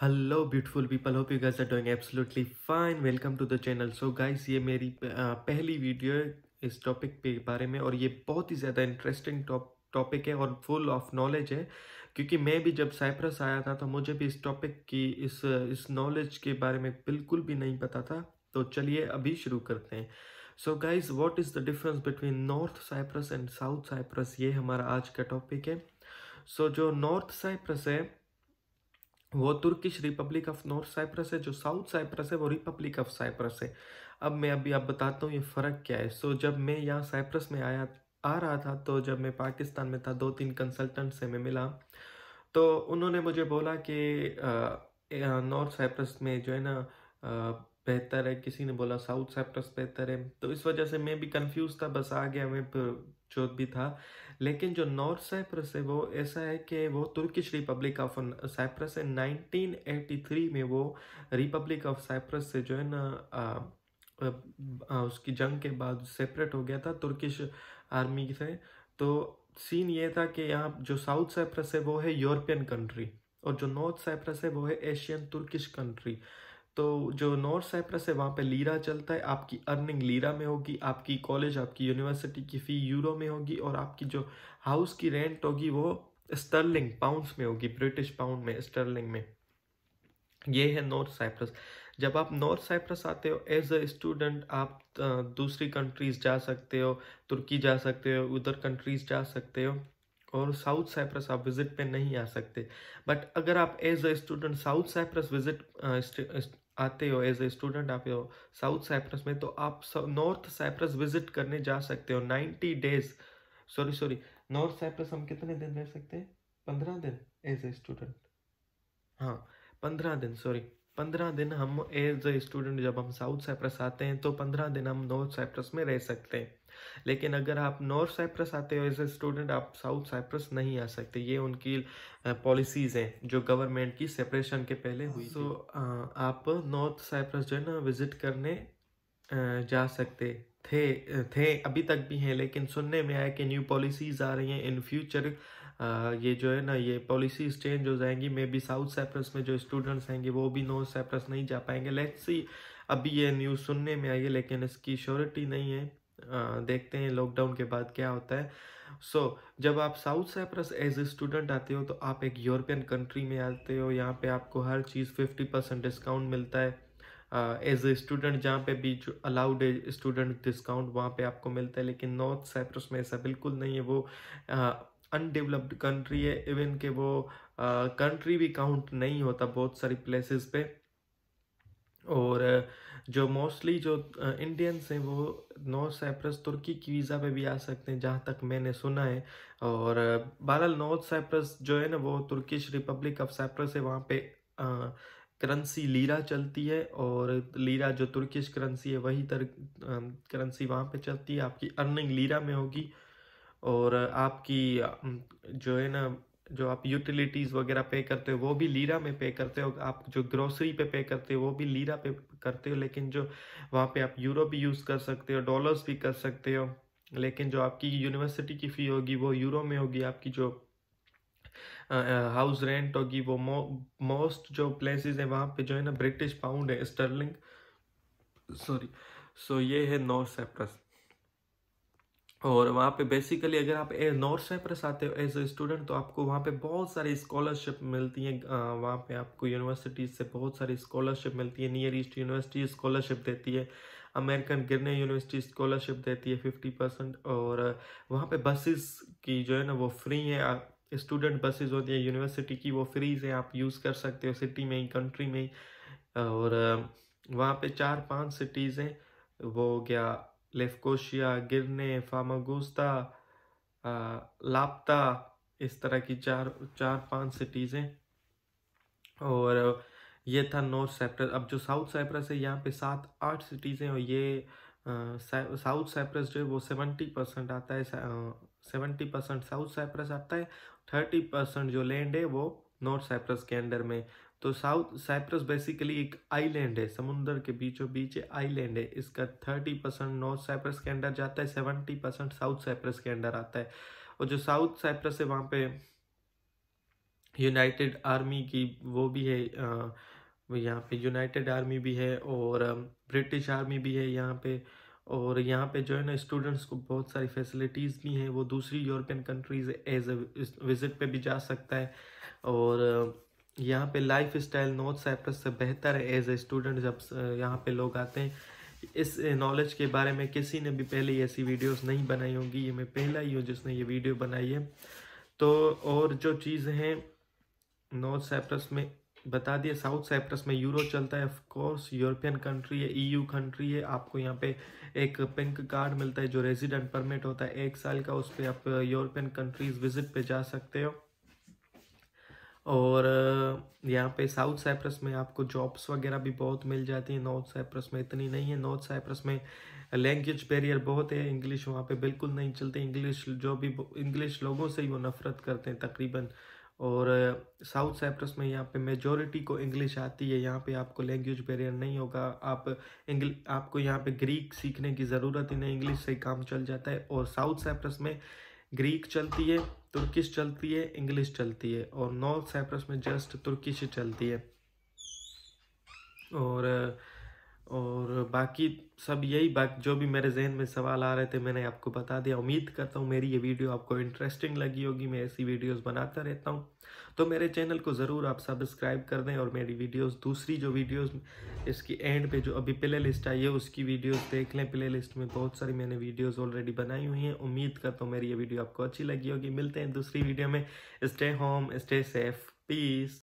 hello beautiful people hope you guys are doing absolutely fine welcome to the channel so guys ये मेरी पहली video है इस topic के बारे में और ये बहुत ही ज़्यादा इंटरेस्टिंग टॉपिक है और फुल ऑफ नॉलेज है क्योंकि मैं भी जब साइप्रस आया था तो मुझे भी इस टॉपिक की इस इस नॉलेज के बारे में बिल्कुल भी नहीं पता था तो चलिए अभी शुरू करते हैं so guys what is the difference between north Cyprus and south Cyprus ये हमारा आज का टॉपिक है सो so, जो नॉर्थ साइप्रस है वो Turkish Republic of North Cyprus है जो साउथ साइप्रस है वो रिपब्लिक ऑफ साइप्रस है अब मैं अभी आप बताता हूँ ये फ़र्क क्या है सो जब मैं यहाँ साइप्रस में आया आ रहा था तो जब मैं पाकिस्तान में था दो तीन कंसल्टेंट से मैं मिला तो उन्होंने मुझे बोला कि नॉर्थ साइप्रस में जो है ना बेहतर है किसी ने बोला साउथ सेप्टस बेहतर है तो इस वजह से मैं भी कंफ्यूज था बस आ गया मैं जो भी था लेकिन जो नॉर्थ साइप्रस है वो ऐसा है कि वो तुर्किश रिपब्लिक ऑफ साइप्रस है 1983 में वो रिपब्लिक ऑफ साइप्रस से जो है ना उसकी जंग के बाद सेपरेट हो गया था तुर्किश आर्मी से तो सीन ये था कि यहाँ जो साउथ साइप्रस है वो है यूरोपियन कंट्री और जो नॉर्थ साइप्रस है वो है एशियन तुर्किश कंट्री तो जो नॉर्थ साइप्रस है वहाँ पे लीरा चलता है आपकी अर्निंग लीरा में होगी आपकी कॉलेज आपकी यूनिवर्सिटी की फ़ी यूरो में होगी और आपकी जो हाउस की रेंट होगी वो स्टर्लिंग पाउंड्स में होगी ब्रिटिश पाउंड में स्टर्लिंग में ये है नॉर्थ साइप्रस जब आप नॉर्थ साइप्रस आते हो एज अ स्टूडेंट आप दूसरी कंट्रीज जा सकते हो तुर्की जा सकते हो उधर कंट्रीज जा सकते हो और साउथ साइप्रस आप विजिट पे नहीं आ सकते बट अगर आप as a student south Cyprus visit आते हो एज ए स्टूडेंट आप हो साउथ साइप्रस में तो आप नॉर्थ साइप्रस विजिट करने जा सकते हो ninety days sorry sorry north Cyprus हम कितने दिन रह सकते हैं पंद्रह दिन एज ए स्टूडेंट हाँ पंद्रह दिन सॉरी पंद्रह दिन हम एज ए स्टूडेंट जब हम साउथ साइप्रस आते हैं तो पंद्रह दिन हम नॉर्थ साइप्रस में रह सकते हैं लेकिन अगर आप नॉर्थ साइप्रस आते हो एज ए स्टूडेंट आप साउथ साइप्रस नहीं आ सकते ये उनकी पॉलिसीज़ हैं जो गवर्नमेंट की सेपरेशन के पहले हुई तो आप नॉर्थ साइप्रस जो है ना विज़िट करने जा सकते थे थे अभी तक भी हैं लेकिन सुनने में आया कि न्यू पॉलिसीज़ आ रही हैं इन फ्यूचर ये जो है ना ये पॉलिसीज चेंज हो जाएंगी मे बी साउथ साइप्रस में जो स्टूडेंट्स हैंगे वो भी नॉर्थ साइप्रस नहीं जा पाएंगे लेट्स सी अभी ये न्यूज़ सुनने में आई है लेकिन इसकी श्योरिटी नहीं है आ, देखते हैं लॉकडाउन के बाद क्या होता है सो so, जब आप south Cyprus as a student आते हो तो आप एक यूरोपियन कंट्री में आते हो यहाँ पे आपको हर चीज़ फिफ्टी परसेंट डिस्काउंट मिलता है एज ए स्टूडेंट जहाँ पे भी जो अलाउड है स्टूडेंट डिस्काउंट वहाँ पे आपको मिलता है लेकिन नॉर्थ साइप्रस में ऐसा बिल्कुल नहीं है वो uh, अनडेवलप्ड कंट्री है इवन के वो कंट्री भी काउंट नहीं होता बहुत सारी प्लेसेस पे और जो मोस्टली जो इंडियंस हैं वो नॉर्थ साइप्रस तुर्की की वीज़ा पे भी आ सकते हैं जहाँ तक मैंने सुना है और बहरहाल नॉर्थ साइप्रस जो है ना वो तुर्किश रिपब्लिक ऑफ साइप्रस है वहाँ पे करेंसी लीरा चलती है और लीरा जो तुर्किश करेंसी है वही तर करेंसी वहाँ पे चलती है आपकी अर्निंग लीरा में होगी और आपकी जो है ना जो आप यूटिलिटीज़ वगैरह पे करते हो वो भी लीरा में पे करते हो आप जो ग्रोसरी पे पे करते हो वो भी लीरा पे करते हो लेकिन जो वहाँ पे आप यूरो भी यूज़ कर सकते हो डॉलर्स भी कर सकते हो लेकिन जो आपकी यूनिवर्सिटी की फ़ी होगी वो यूरो में होगी आपकी जो हाउस रेंट होगी वो मोस्ट जो प्लेसेस हैं वहाँ पे जो है ना ब्रिटिश पाउंड है स्टर्लिंग सॉरी सो ये है नॉर्थ सेप्रस और वहाँ पे बेसिकली अगर आप नॉर्थ साइप्रस आते हो एज ए स्टूडेंट तो आपको वहाँ पे बहुत सारी स्कॉलरशिप मिलती हैं वहाँ पे आपको यूनिवर्सिटीज़ से बहुत सारी स्कॉलरशिप मिलती है नियर ईस्ट यूनिवर्सिटी स्कॉलरशिप देती है अमेरिकन गिरने यूनिवर्सिटी स्कॉलरशिप देती है फिफ्टी परसेंट और वहाँ पे बसेस की जो है ना वो फ्री है स्टूडेंट बसेज होती है यूनिवर्सिटी की वो फ्रीज है आप यूज़ कर सकते हो सिटी में ही कंट्री में ही और वहाँ पर चार पाँच सिटीज़ हैं वो गया लेफकोशिया गिरने फामागोस्ता लापता इस तरह की चार चार पांच सिटीज़ हैं और ये था नॉर्थ साइप्रस अब जो साउथ साइप्रस है यहाँ पे सात आठ सिटीज़ हैं और ये साउथ uh, साइप्रस जो है वो सेवेंटी परसेंट आता है सेवेंटी परसेंट साउथ साइप्रस आता है थर्टी परसेंट जो लैंड है वो नॉर्थ साइप्रस के अंडर में तो साउथ साइप्रस बेसिकली एक आइलैंड है समुद्र के बीचों बीच आइलैंड है इसका थर्टी परसेंट नॉर्थ साइप्रस के अंडर जाता है सेवेंटी परसेंट साउथ साइप्रस के अंडर आता है और जो साउथ साइप्रस है वहाँ पे यूनाइटेड आर्मी की वो भी है यहाँ पे यूनाइटेड आर्मी भी है और ब्रिटिश आर्मी भी है यहाँ पे और यहाँ पे जो है ना स्टूडेंट्स को बहुत सारी फैसिलिटीज़ भी हैं वो दूसरी European countries as a visit पे भी जा सकता है और यहाँ पे लाइफ स्टाइल नॉर्थ साइप्रस से बेहतर है एज ए स्टूडेंट जब यहाँ पे लोग आते हैं इस नॉलेज के बारे में किसी ने भी पहले ऐसी वीडियोस नहीं बनाई होंगी ये मैं पहला ही हूँ जिसने ये वीडियो बनाई है तो और जो चीज़ हैं नॉर्थ साइप्रस में बता दिए साउथ साइप्रस में यूरो चलता है ऑफकोर्स यूरोपियन कंट्री है ईयू e कंट्री है आपको यहाँ पे एक पिंक कार्ड मिलता है जो रेजिडेंट परमिट होता है एक साल का उस पर आप यूरोपियन कंट्रीज विजिट पे जा सकते हो और यहाँ पे साउथ साइप्रस में आपको जॉब्स वगैरह भी बहुत मिल जाती हैं नॉर्थ साइप्रस में इतनी नहीं है नॉर्थ साइप्रस में लैंग्वेज बैरियर बहुत है इंग्लिश वहाँ पे बिल्कुल नहीं चलती इंग्लिश जो भी इंग्लिश लोगों से ही वो नफरत करते हैं तकरीबन और साउथ साइप्रस में यहाँ पे मेजोरिटी को इंग्लिश आती है यहाँ पे आपको लैंग्वेज बैरियर नहीं होगा आप इंग्ल आपको यहाँ पे ग्रीक सीखने की ज़रूरत ही नहीं इंग्लिश से काम चल जाता है और साउथ साइप्रस में ग्रीक चलती है तुर्किश चलती है इंग्लिश चलती है और नॉर्थ साइप्रस में जस्ट तुर्किश चलती है और और बाकी सब यही बात जो भी मेरे जहन में सवाल आ रहे थे मैंने आपको बता दिया उम्मीद करता हूँ मेरी ये वीडियो आपको इंटरेस्टिंग लगी होगी मैं ऐसी वीडियोस बनाता रहता हूँ तो मेरे चैनल को ज़रूर आप सब्सक्राइब कर दें और मेरी वीडियोस दूसरी जो वीडियोस इसकी एंड पे जो अभी प्ले लिस्ट आई है उसकी वीडियोज़ देख लें प्ले लिस्ट में बहुत सारी मैंने वीडियोज़ ऑलरेडी बनाई हुई हैं उम्मीद करता हूँ मेरी ये वीडियो आपको अच्छी लगी होगी मिलते हैं दूसरी वीडियो में stay home stay safe piece